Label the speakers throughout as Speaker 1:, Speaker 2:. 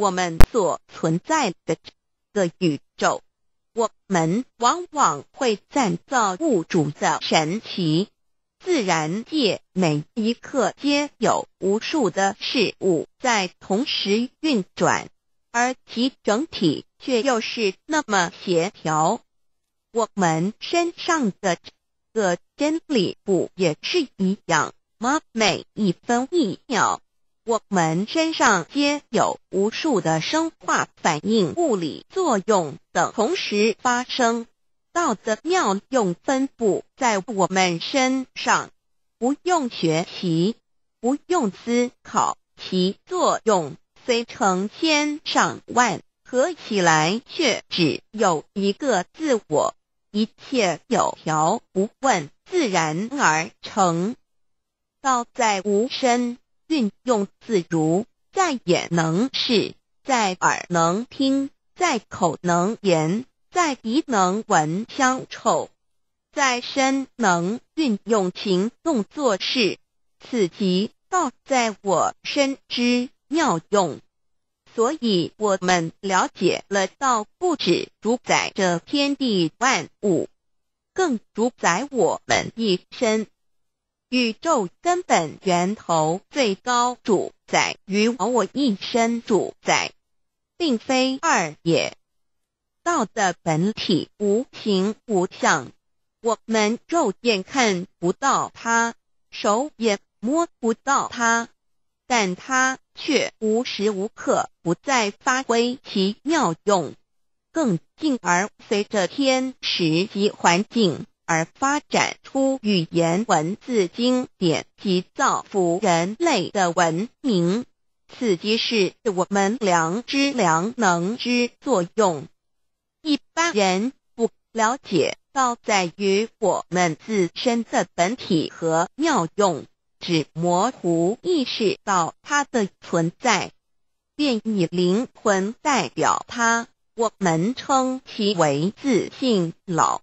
Speaker 1: 我们所存在的这个宇宙，我们往往会赞造物主的神奇。自然界每一刻皆有无数的事物在同时运转，而其整体却又是那么协调。我们身上的这个真理不也是一样吗？每一分一秒。我们身上皆有无数的生化反应、物理作用等同时发生，道的妙用分布在我们身上，不用学习，不用思考，其作用虽成千上万，合起来却只有一个自我，一切有条不紊，自然而成，道在无身。运用自如，在眼能视，在耳能听，在口能言，在鼻能闻香臭，在身能运用情动作事。此即道在我身之妙用。所以，我们了解了道，不止主宰着天地万物，更主宰我们一身。宇宙根本源头最高主宰于我一身主宰，并非二也。道的本体无形无相，我们肉眼看不到它，手也摸不到它，但它却无时无刻不在发挥其妙用，更进而随着天时及环境。而发展出语言文字经典及造福人类的文明，此即是我们良知良能之作用。一般人不了解，道在于我们自身的本体和妙用，只模糊意识到它的存在，便以灵魂代表它，我们称其为自信老。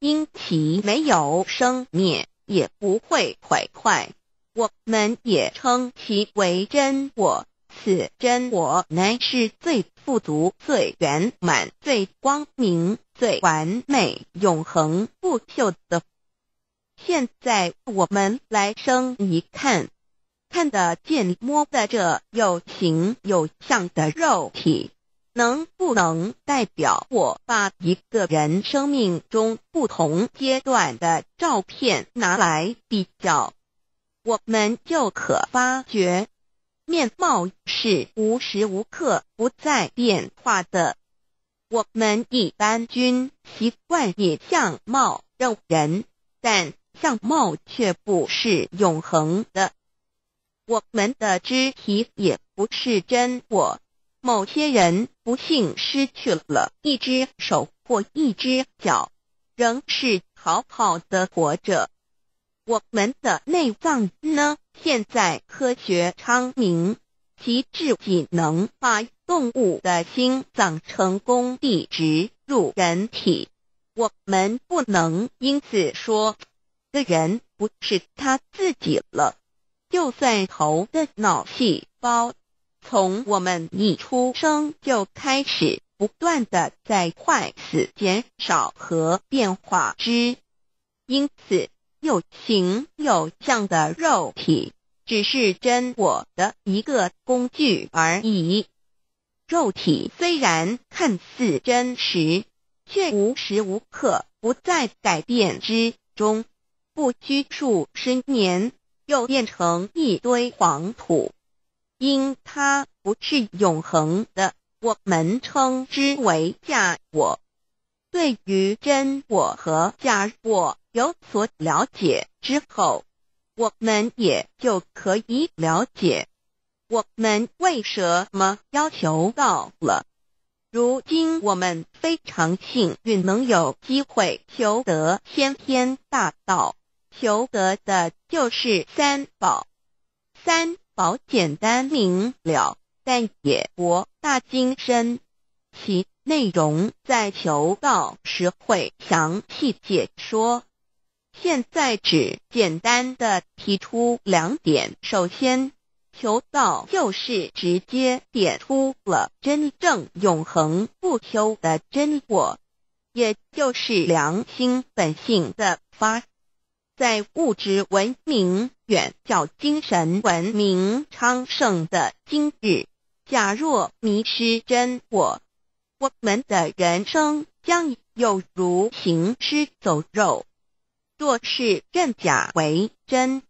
Speaker 1: 因其没有生灭，也不会毁坏，我们也称其为真我。此真我乃是最富足、最圆满、最光明、最完美、永恒不朽的。现在我们来生一看，看得见、摸得着、有形有相的肉体。能不能代表我把一个人生命中不同阶段的照片拿来比较，我们就可发觉面貌是无时无刻不在变化的。我们一般均习惯以相貌认人，但相貌却不是永恒的。我们的肢体也不是真我。某些人不幸失去了一只手或一只脚，仍是好好的活着。我们的内脏呢？现在科学昌明，极至仅能把动物的心脏成功地植入人体。我们不能因此说的人不是他自己了。就算猴的脑细胞。从我们一出生就开始不断的在坏死、减少和变化之，因此有形有相的肉体只是真我的一个工具而已。肉体虽然看似真实，却无时无刻不在改变之中，不拘束十年，又变成一堆黄土。因它不是永恒的，我们称之为假我。对于真我和假我有所了解之后，我们也就可以了解我们为什么要求到了。如今我们非常幸运，能有机会求得先天大道，求得的就是三宝。三。宝简单明了，但也博大精深。其内容在求道时会详细解说，现在只简单的提出两点。首先，求道就是直接点出了真正永恒不朽的真我，也就是良心本性的发。在物质文明远较精神文明昌盛的今日，假若迷失真我，我们的人生将有如行尸走肉；若是认假为真，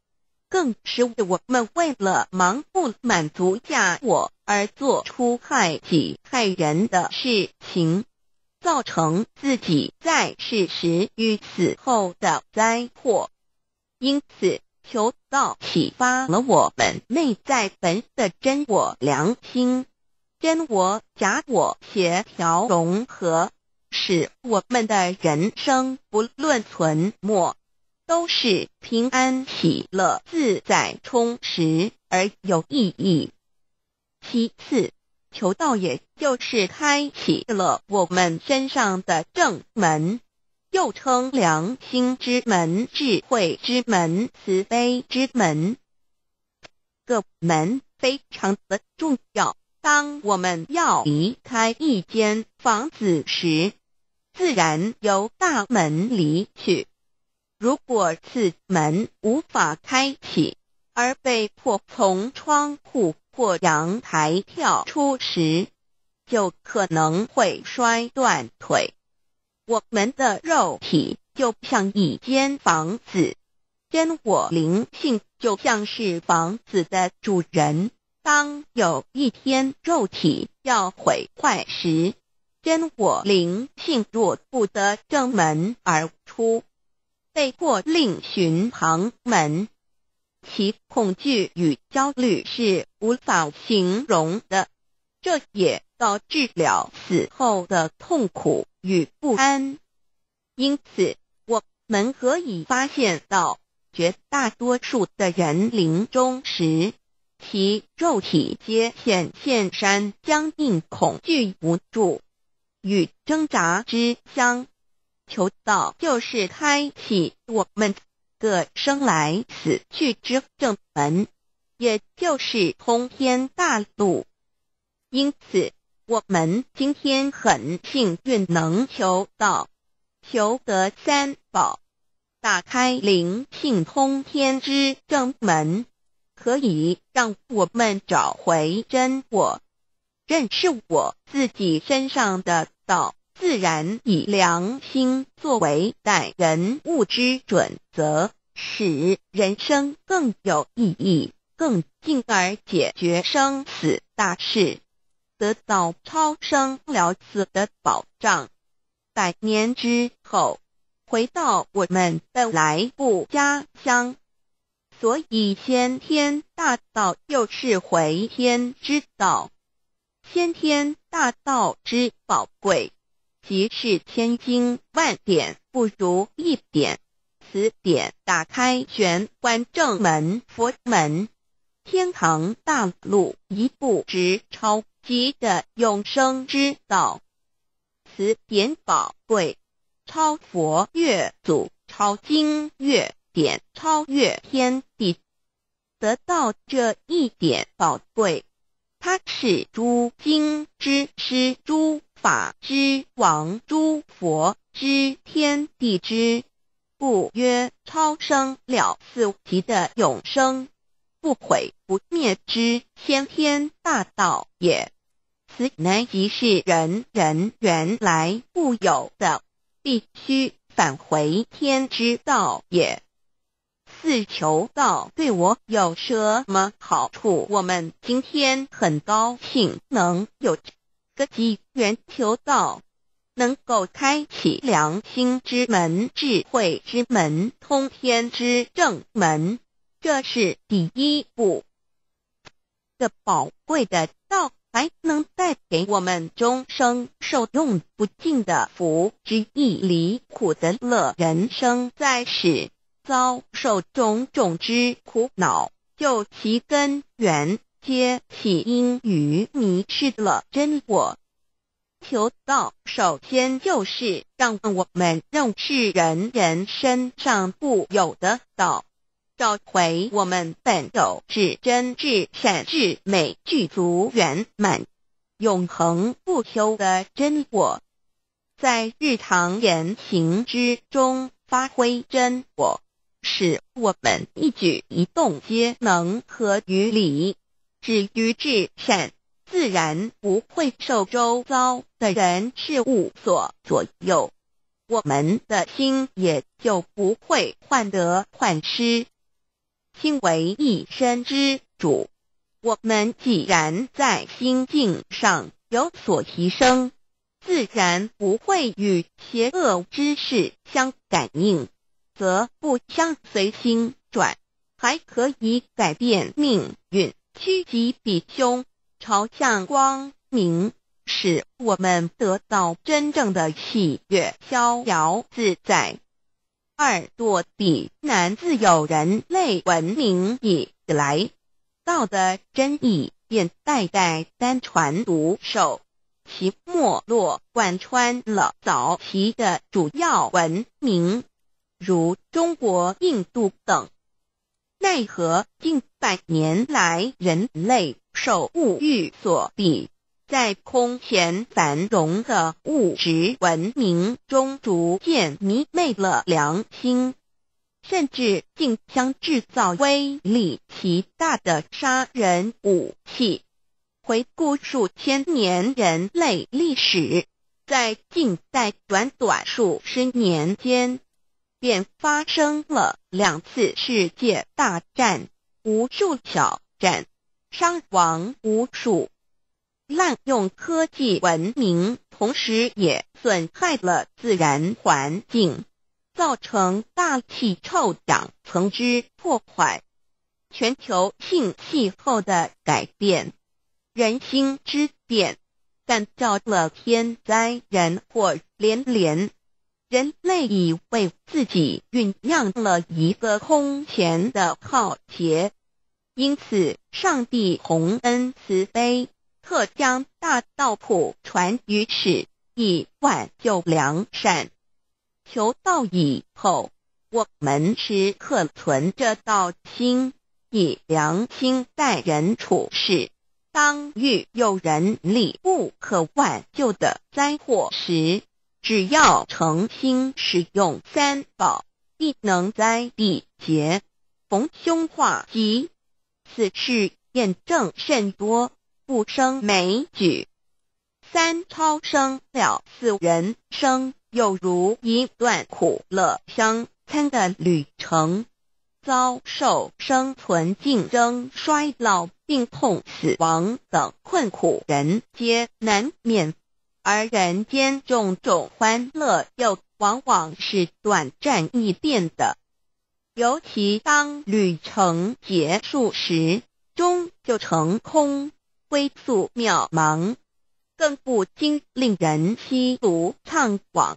Speaker 1: 更是我们为了盲目满足假我而做出害己害人的事情，造成自己在世时与死后的灾祸。因此，求道启发了我们内在本的真我良心，真我假我协调融合，使我们的人生不论存没，都是平安喜乐、自在充实而有意义。其次，求道也就是开启了我们身上的正门。又称良心之门、智慧之门、慈悲之门，各门非常的重要。当我们要离开一间房子时，自然由大门离去。如果此门无法开启，而被迫从窗户或阳台跳出时，就可能会摔断腿。我们的肉体就像一间房子，真我灵性就像是房子的主人。当有一天肉体要毁坏时，真我灵性若不得正门而出，被迫另寻旁门，其恐惧与焦虑是无法形容的。这也。导致了死后的痛苦与不安，因此我们可以发现到绝大多数的人临终时，其肉体皆显现山僵硬、恐惧无助与挣扎之相。求道就是开启我们的生来死去之正门，也就是通天大路，因此。我们今天很幸运能求到求得三宝，打开灵性通天之正门，可以让我们找回真我，认识我自己身上的道。自然以良心作为待人物之准则，使人生更有意义，更进而解决生死大事。得到超生了死的保障，百年之后回到我们的来布家乡。所以先天大道又是回天之道，先天大道之宝贵，即是千经万典不如一点，此点打开玄关正门佛门。天堂大陆一部值超级的永生之道，此典宝贵，超佛越祖，超经越典，超越天地，得到这一点宝贵，它是诸经之师，诸法之王，诸佛之天地之不曰超生了死级的永生。不毁不灭之先天大道也，此乃即是人人原来固有的，必须返回天之道也。四求道对我有什么好处？我们今天很高兴能有个机缘求道，能够开启良心之门、智慧之门、通天之正门。这是第一步，的宝贵的道，还能带给我们终生受用不尽的福。之意，离苦得乐人生，在世，遭受种种之苦恼，就其根源，皆起因于迷失了真我。求道，首先就是让我们认识人人身上固有的道。找回我们本有至真、至善、至美、具足圆满、永恒不休的真我，在日常言行之中发挥真我，使我们一举一动皆能合于理，止于至善，自然不会受周遭的人事物所左右，我们的心也就不会患得患失。心为一身之主，我们既然在心境上有所提升，自然不会与邪恶之事相感应，则不相随心转，还可以改变命运，趋吉避凶，朝向光明，使我们得到真正的喜悦、逍遥自在。二堕地，南自有人类文明以来，道的真意便代代单传独守，其没落贯穿了早期的主要文明，如中国、印度等。奈何近百年来，人类受物欲所比。在空前繁荣的物质文明中，逐渐迷昧了良心，甚至竞相制造威力极大的杀人武器。回顾数千年人类历史，在近代短短数十年间，便发生了两次世界大战，无数挑战，伤亡无数。滥用科技文明，同时也损害了自然环境，造成大气臭氧层之破坏，全球性气候的改变，人心之变，但造了天灾人祸连连，人类已为自己酝酿了一个空前的浩劫，因此，上帝洪恩慈悲。客将大道普传于世，以挽救良善。求道以后，我们时刻存着道心，以良心待人处事。当遇有人力不可挽救的灾祸时，只要诚心使用三宝，必能灾必劫，逢凶化吉。此事验证甚多。不生枚举，三超生了四人生，又如一段苦乐相参的旅程，遭受生存竞争、衰老、病痛、死亡等困苦，人皆难免。而人间种种欢乐，又往往是短暂易变的，尤其当旅程结束时，终就成空。归宿渺茫，更不禁令人凄苦怅惘。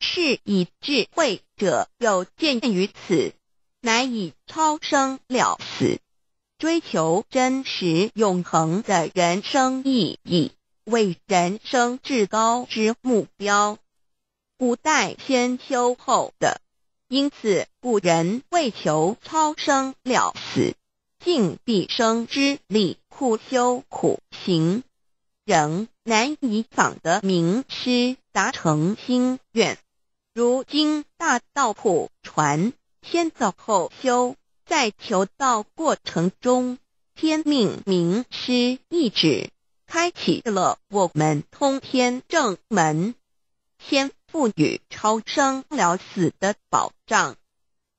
Speaker 1: 是以智慧者有见于此，乃以超生了死，追求真实永恒的人生意义为人生至高之目标。古代先修后的，因此古人为求超生了死。尽毕生之力苦修苦行，仍难以访得名师，达成心愿。如今大道普传，先走后修，在求道过程中，天命名师一指，开启了我们通天正门，先赋予超生了死的保障。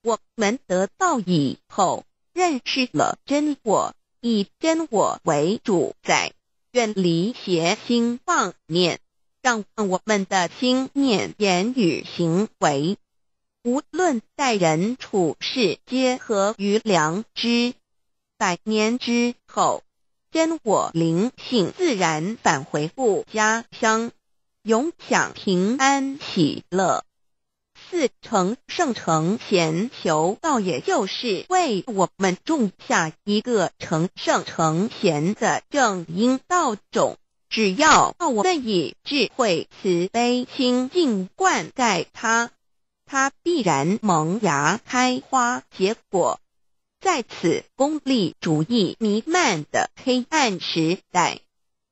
Speaker 1: 我们得道以后。认识了真我，以真我为主宰，远离邪心妄念，让我们的心念、言语、行为，无论待人处事，皆合于良知。百年之后，真我灵性自然返回故乡，永享平安喜乐。四成圣成贤，求道也就是为我们种下一个成圣成贤的正因道种。只要我们以智慧、慈悲、清净灌溉它，它必然萌芽、开花、结果。在此功利主义弥漫的黑暗时代，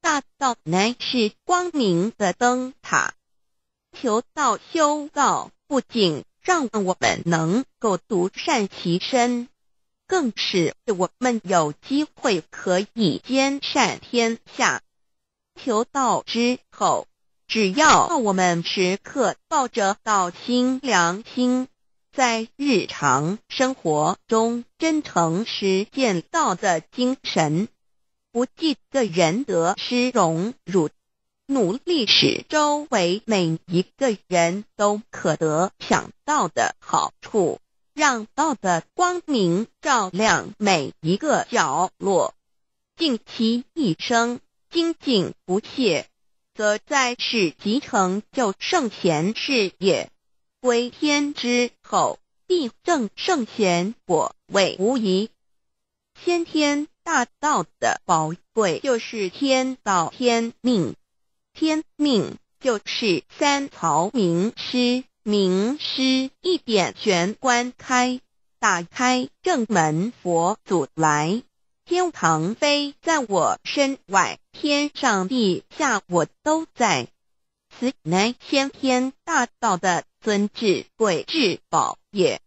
Speaker 1: 大道乃是光明的灯塔，求道、修道。不仅让我们能够独善其身，更是我们有机会可以兼善天下。求道之后，只要我们时刻抱着道心、良心，在日常生活中真诚实践道的精神，不计个人得失荣辱。努力使周围每一个人都可得想到的好处，让道的光明照亮每一个角落。尽其一生，精进不懈，则在世集成就圣贤事业；归天之后，必正圣贤果位无疑。先天大道的宝贵，就是天道天命。天命就是三曹名师，名师一点玄关开，打开正门佛祖来，天堂飞在我身外，天上地下我都在。此乃先天大道的尊至贵至宝也，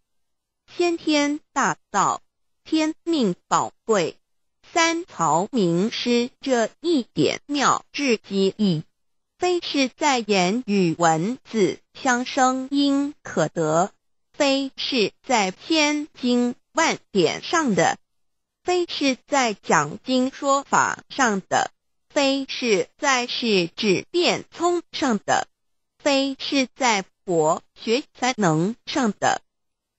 Speaker 1: 先天大道天命宝贵，三曹名师这一点妙至极矣。非是在言语文字相生因可得，非是在千经万典上的，非是在讲经说法上的，非是在是指变聪上的，非是在博学才能上的，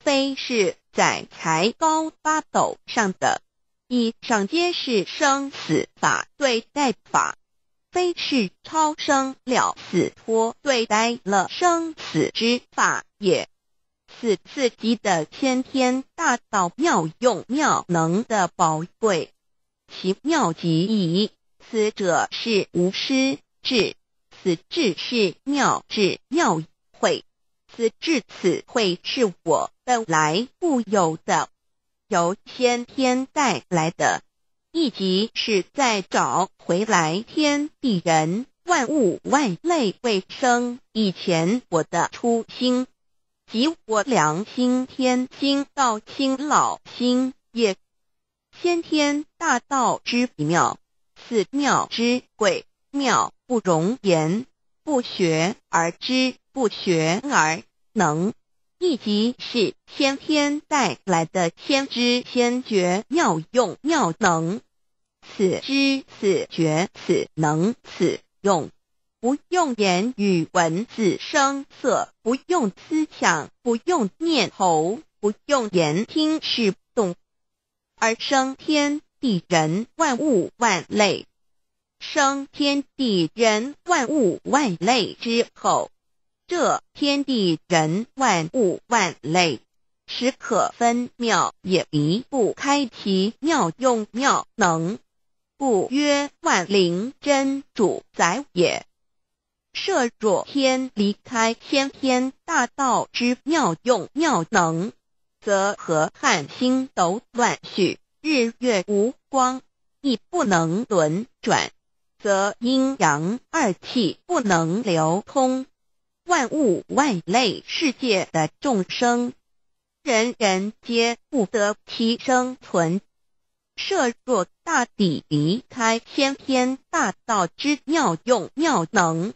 Speaker 1: 非是在才高八斗上的，以上皆是生死法对待法。非是超生了死脱，对待了生死之法也。此次级的先天大道妙用妙能的宝贵，其妙极矣。此者是无师智，此智是妙智妙慧，此智此慧是我本来固有的，由先天带来的。一即是在找回来天地人万物万类未生以前我的初心即我良心天心道心老心也先天大道之妙此妙之贵妙不容言不学而知不学而能一即是先天带来的先知先觉妙用妙能。此知，此觉，此能，此用，不用言语文字声色，不用思想，不用念头，不用言听是懂，而生天地人万物万类。生天地人万物万类之后，这天地人万物万类时可分妙也离不开其妙用妙能。故曰，万灵真主宰也。设若天离开先天大道之妙用妙能，则河汉星斗乱序，日月无光，亦不能轮转，则阴阳二气不能流通，万物万类世界的众生，人人皆不得其生存。设若大抵离开先天大道之妙用妙能，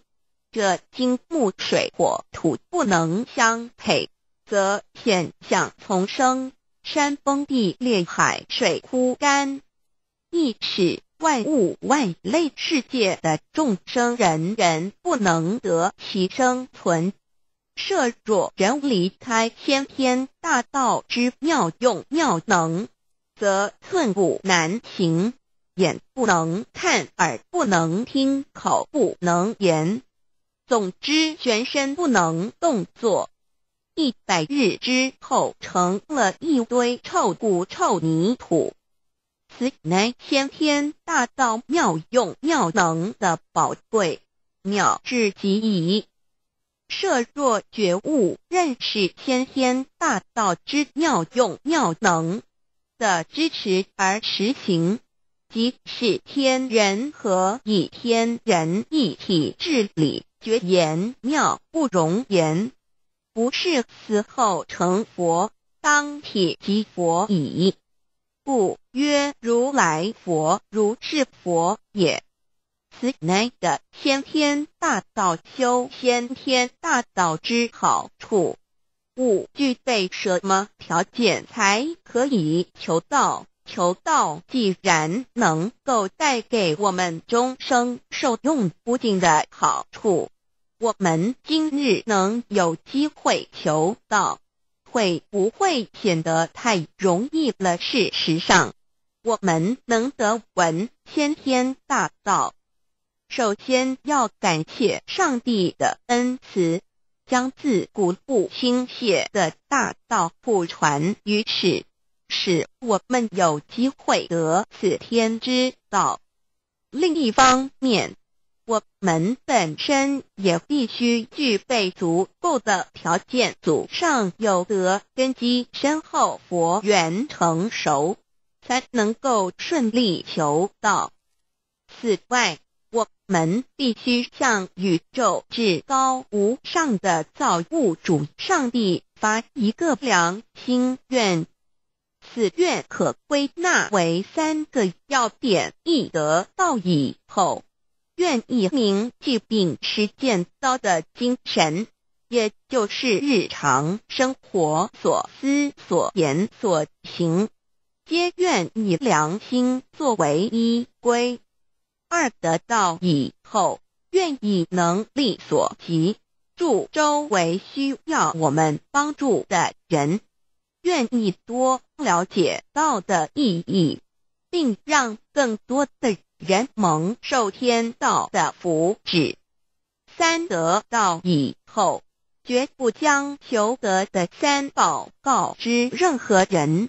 Speaker 1: 这金木水火土不能相配，则险象丛生，山崩地裂，海水枯干，一尺万物万类世界的众生，人人不能得其生存。设若人离开先天大道之妙用妙能。则寸步难行，眼不能看，耳不能听，口不能言。总之，全身不能动作。一百日之后，成了一堆臭骨臭泥土。此乃先天大道妙用妙能的宝贵妙至极矣。设若觉悟认识先天大道之妙用妙能。的支持而实行，即是天人合，以天人一体治理，绝言妙不容言，不是死后成佛，当体即佛矣。故曰如来佛，如是佛也。此乃的先天大道修先天大道之好处。五具备什么条件才可以求道？求道既然能够带给我们终生受用不尽的好处，我们今日能有机会求道，会不会显得太容易了？事实上，我们能得闻先天大道，首先要感谢上帝的恩慈。将自古不倾泻的大道不传于此，使我们有机会得此天之道。另一方面，我们本身也必须具备足够的条件，祖上有德根基深厚，佛缘成熟，才能够顺利求道。此外，门必须向宇宙至高无上的造物主上帝发一个良心愿，此愿可归纳为三个要点：一得道。以后愿意铭记并实践道的精神，也就是日常生活所思所言所行，皆愿以良心作为依归。二得到以后，愿意能力所及，助周围需要我们帮助的人，愿意多了解到的意义，并让更多的人蒙受天道的福祉。三得到以后，绝不将求得的三宝告知任何人。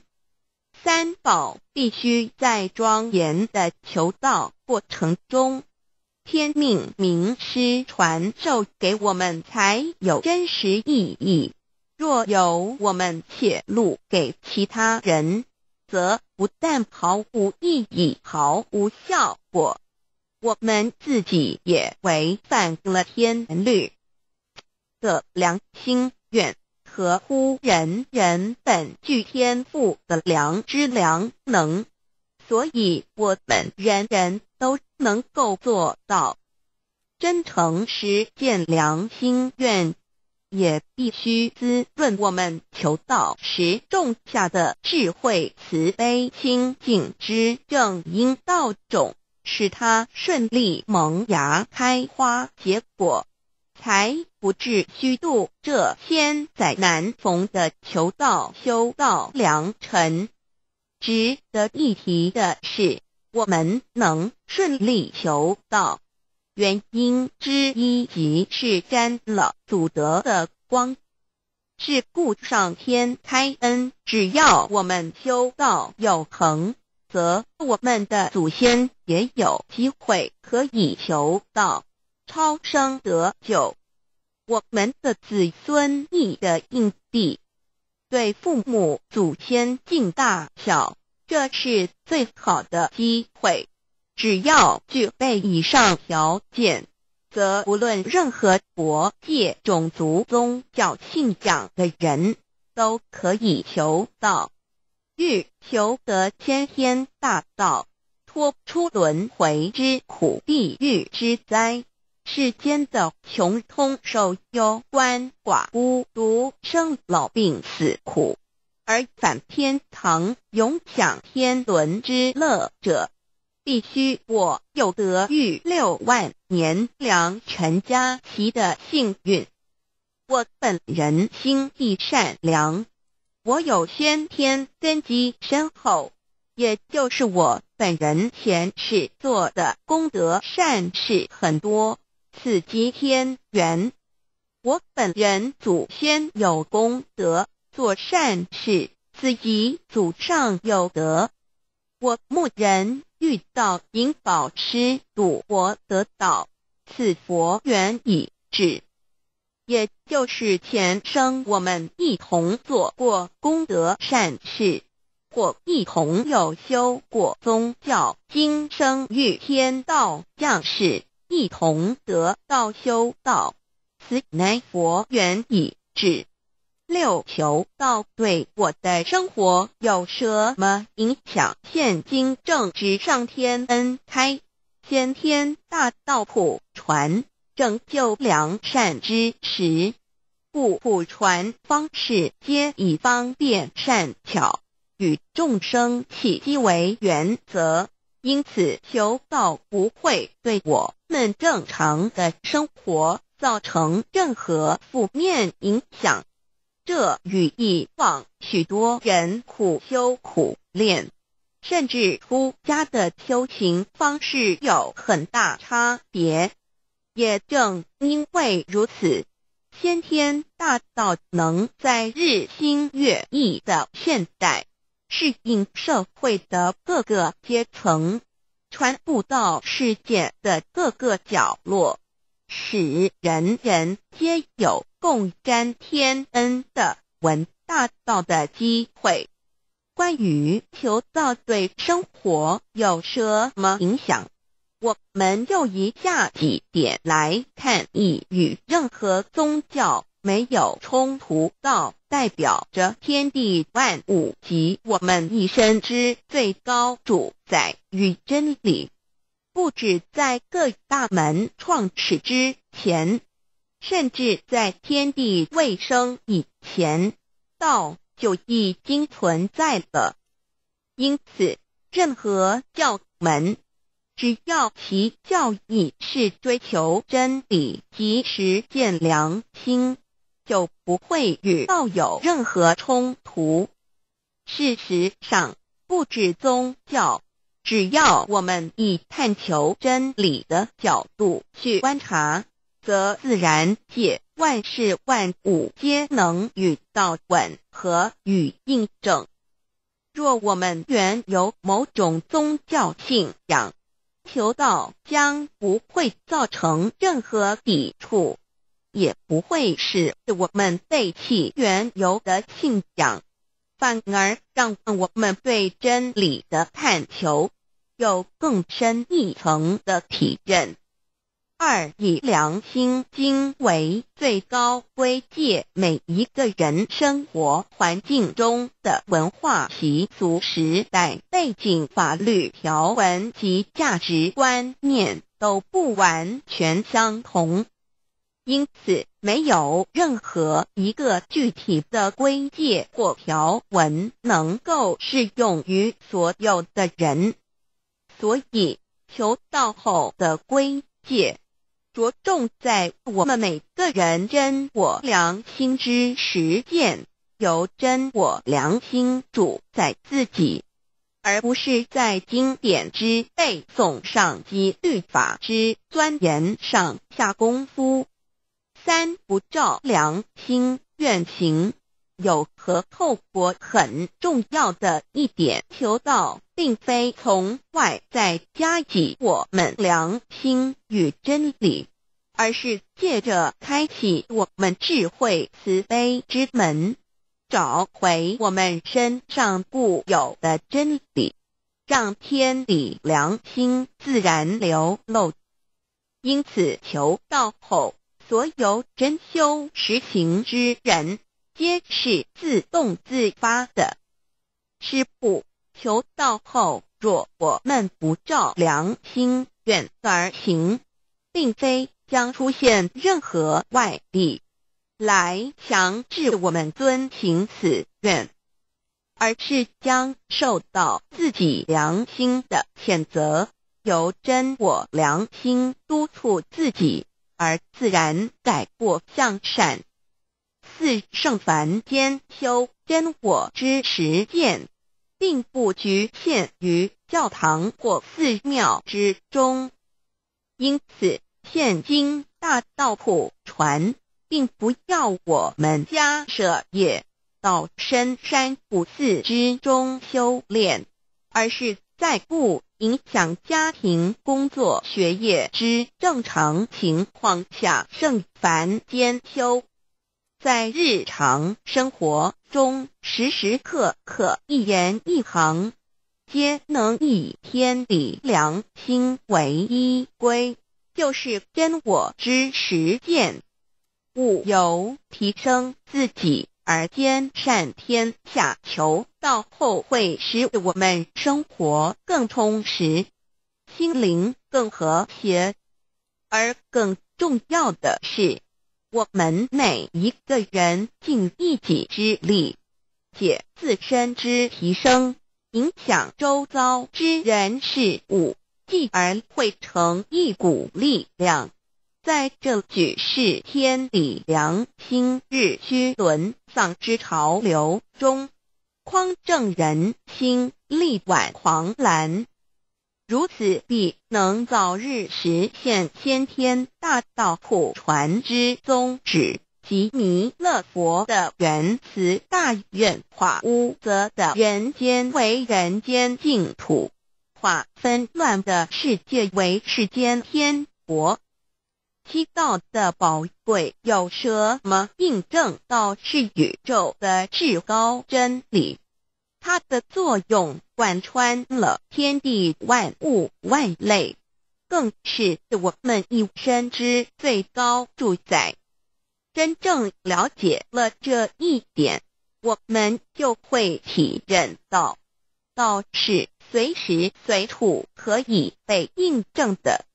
Speaker 1: 三宝必须在庄严的求道过程中，天命名师传授给我们才有真实意义。若有我们泄露给其他人，则不但毫无意义、毫无效果，我们自己也违反了天律的良心愿。合乎人人本具天赋的良知良能，所以我本人人都能够做到真诚实践良心愿，也必须滋润我们求道时种下的智慧、慈悲、清净之正因道种，使它顺利萌芽、开花、结果。才不至虚度这千载难逢的求道修道良辰。值得一提的是，我们能顺利求道，原因之一即是沾了祖德的光，是故上天开恩，只要我们修道有恒，则我们的祖先也有机会可以求道。超生得救，我们的子孙义的印地，对父母祖先敬大小，这是最好的机会。只要具备以上条件，则无论任何国界、种族、宗教、信仰的人，都可以求到欲求得先天大道，脱出轮回之苦、地狱之灾。世间的穷通受忧关，寡孤独生老病死苦，而反天堂永享天伦之乐者，必须我有得遇六万年良辰家期的幸运。我本人心地善良，我有先天根基深厚，也就是我本人前世做的功德善事很多。此即天元，我本人祖先有功德做善事，此即祖上有德。我木人遇到银宝师赌博得道，此佛缘已至，也就是前生我们一同做过功德善事，或一同有修过宗教，今生遇天道将士。一同得道修道，此乃佛缘已指六求道对我的生活有什么影响？现今正值上天恩开先天大道普传，拯救良善之时，故普传方式皆以方便善巧与众生契机为原则。因此，修道不会对我们正常的生活造成任何负面影响。这与以往许多人苦修苦练，甚至出家的修行方式有很大差别。也正因为如此，先天大道能在日新月异的现代。适应社会的各个阶层，传播到世界的各个角落，使人人皆有共沾天恩的文大道的机会。关于求道对生活有什么影响，我们就以下几点来看，以与任何宗教。没有冲突，道代表着天地万物及我们一生之最高主宰与真理。不止在各大门创始之前，甚至在天地未生以前，道就已经存在了。因此，任何教门，只要其教义是追求真理及实践良心，就不会与道有任何冲突。事实上，不止宗教，只要我们以探求真理的角度去观察，则自然界万事万物皆能与道吻合与印证。若我们原有某种宗教信仰，求道将不会造成任何抵触。也不会使我们背弃原有的信仰，反而让我们对真理的探求有更深一层的体认。二以良心经为最高规戒，每一个人生活环境中的文化习俗、时代背景、法律条文及价值观念都不完全相同。因此，没有任何一个具体的规戒或条文能够适用于所有的人。所以，求道后的规戒着重在我们每个人真我良心之实践，由真我良心主宰自己，而不是在经典之背诵上及律法之钻研上下功夫。三不照良心愿行有何后果？很重要的一点，求道并非从外在加给我们良心与真理，而是借着开启我们智慧慈悲之门，找回我们身上固有的真理，让天理良心自然流露。因此，求道后。所有真修实行之人，皆是自动自发的。师父求道后，若我们不照良心愿而行，并非将出现任何外力来强制我们遵行此愿，而是将受到自己良心的谴责，由真我良心督促自己。而自然改过向善，四圣凡间修真我之实践，并不局限于教堂或寺庙之中。因此，现今大道普传，并不要我们家舍也到深山古寺之中修炼，而是在不影响家庭、工作、学业之正常情况下，胜凡兼修。在日常生活中，时时刻刻，一言一行，皆能以天理良心为依归，就是真我之实践。务由提升自己。而兼善天下，求道后会使我们生活更充实，心灵更和谐。而更重要的是，我们每一个人尽一己之力，解自身之提升，影响周遭之人事物，继而汇成一股力量。在这举世天理良心日趋沦丧之潮流中，匡正人心，力挽狂澜，如此必能早日实现先天大道普传之宗旨，即弥勒佛的圆慈大愿化乌则的人间为人间净土，化纷乱的世界为世间天国。七道的宝贵有什么印证？道是宇宙的至高真理，它的作用贯穿了天地万物万类，更是我们一生之最高主宰。真正了解了这一点，我们就会体验到，道是随时随地可以被印证的。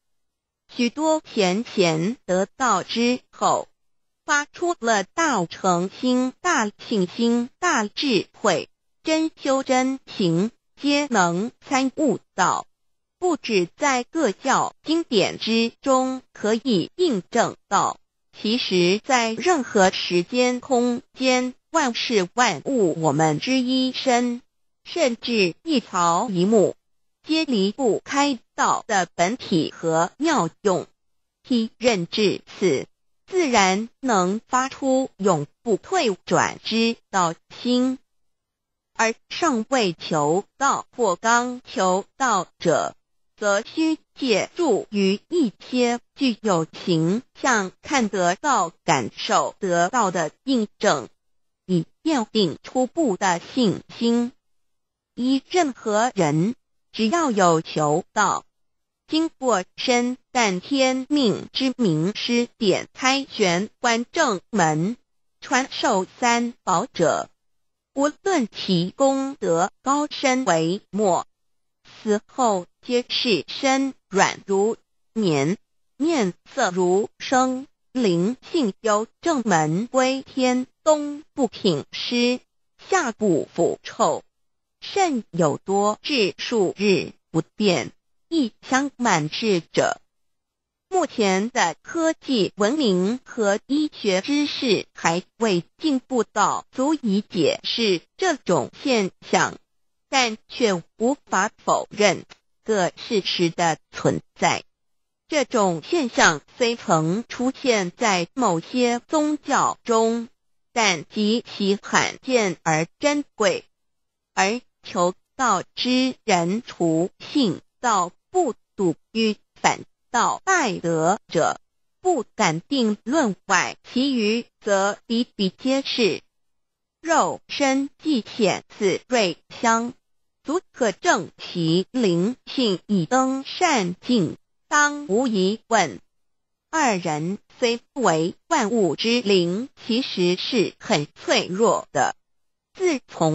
Speaker 1: 许多钱钱得到之后，发出了大诚心、大信心、大智慧，真修真行，皆能参悟道。不止在各教经典之中可以印证到，其实，在任何时间、空间、万事万物，我们之一身，甚至一草一木。皆离不开道的本体和妙用，体认知此自然能发出永不退转之道心；而尚未求道或刚求道者，则需借助于一些具有形象、看得到、感受得到的印证，以奠定初步的信心。一任何人。只要有求道，经过身但天命之名师点开玄关正门传授三宝者，无论其功德高深为末，死后皆是身软如绵，面色如生，灵性由正门归天，东不品师，下不腐臭。甚有多至数日不变，一相满志者。目前的科技文明和医学知识还未进步到足以解释这种现象，但却无法否认个事实的存在。这种现象虽曾出现在某些宗教中，但极其罕见而珍贵，而。求道之人，除性道不笃，于反道败德者，不敢定论外，其余则比比皆是。肉身既显此瑞香，足可证其灵性已登善境，当无疑问。二人虽为万物之灵，其实是很脆弱的。自从